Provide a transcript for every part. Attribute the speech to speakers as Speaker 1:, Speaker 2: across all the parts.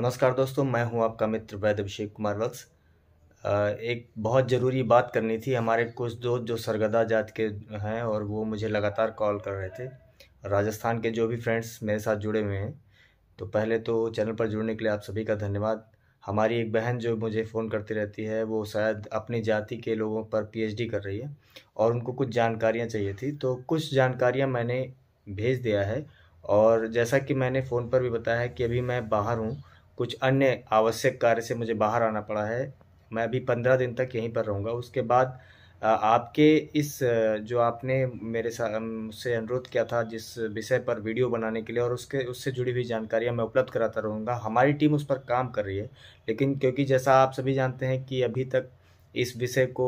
Speaker 1: नमस्कार दोस्तों मैं हूं आपका मित्र वैद्य अभिषेक कुमार वक्स एक बहुत ज़रूरी बात करनी थी हमारे कुछ दोस्त जो सरगदा जात के हैं और वो मुझे लगातार कॉल कर रहे थे राजस्थान के जो भी फ्रेंड्स मेरे साथ जुड़े हुए हैं तो पहले तो चैनल पर जुड़ने के लिए आप सभी का धन्यवाद हमारी एक बहन जो मुझे फ़ोन करती रहती है वो शायद अपनी जाति के लोगों पर पी कर रही है और उनको कुछ जानकारियाँ चाहिए थी तो कुछ जानकारियाँ मैंने भेज दिया है और जैसा कि मैंने फ़ोन पर भी बताया है कि अभी मैं बाहर हूँ कुछ अन्य आवश्यक कार्य से मुझे बाहर आना पड़ा है मैं अभी पंद्रह दिन तक यहीं पर रहूँगा उसके बाद आपके इस जो आपने मेरे साथ मुझसे अनुरोध किया था जिस विषय पर वीडियो बनाने के लिए और उसके उससे जुड़ी हुई जानकारियां मैं उपलब्ध कराता रहूँगा हमारी टीम उस पर काम कर रही है लेकिन क्योंकि जैसा आप सभी जानते हैं कि अभी तक इस विषय को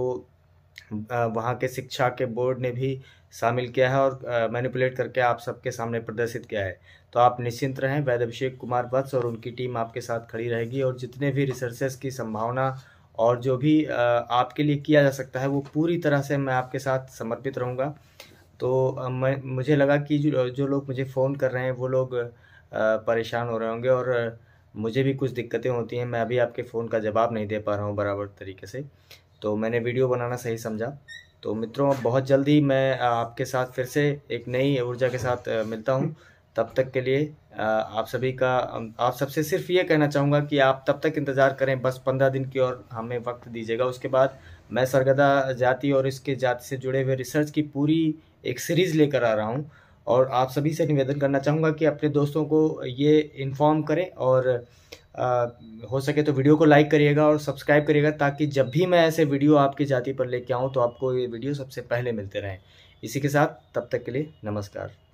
Speaker 1: वहाँ के शिक्षा के बोर्ड ने भी शामिल किया है और मैनिपुलेट करके आप सबके सामने प्रदर्शित किया है तो आप निश्चिंत रहें वैद अभिषेक कुमार वत्स और उनकी टीम आपके साथ खड़ी रहेगी और जितने भी रिसर्चेस की संभावना और जो भी आपके लिए किया जा सकता है वो पूरी तरह से मैं आपके साथ समर्पित रहूँगा तो मैं मुझे लगा कि जो जो लोग मुझे फ़ोन कर रहे हैं वो लोग परेशान हो रहे होंगे और मुझे भी कुछ दिक्कतें होती हैं मैं अभी आपके फ़ोन का जवाब नहीं दे पा रहा हूँ बराबर तरीके से तो मैंने वीडियो बनाना सही समझा तो मित्रों बहुत जल्दी मैं आपके साथ फिर से एक नई ऊर्जा के साथ मिलता हूँ तब तक के लिए आप सभी का आप सबसे सिर्फ ये कहना चाहूँगा कि आप तब तक इंतज़ार करें बस पंद्रह दिन की और हमें वक्त दीजिएगा उसके बाद मैं सरगदा जाति और इसके जाति से जुड़े हुए रिसर्च की पूरी एक सीरीज़ लेकर आ रहा हूँ और आप सभी से निवेदन करना चाहूँगा कि अपने दोस्तों को ये इन्फॉर्म करें और हो सके तो वीडियो को लाइक करिएगा और सब्सक्राइब करिएगा ताकि जब भी मैं ऐसे वीडियो आपकी जाति पर लेके आऊँ तो आपको ये वीडियो सबसे पहले मिलते रहें इसी के साथ तब तक के लिए नमस्कार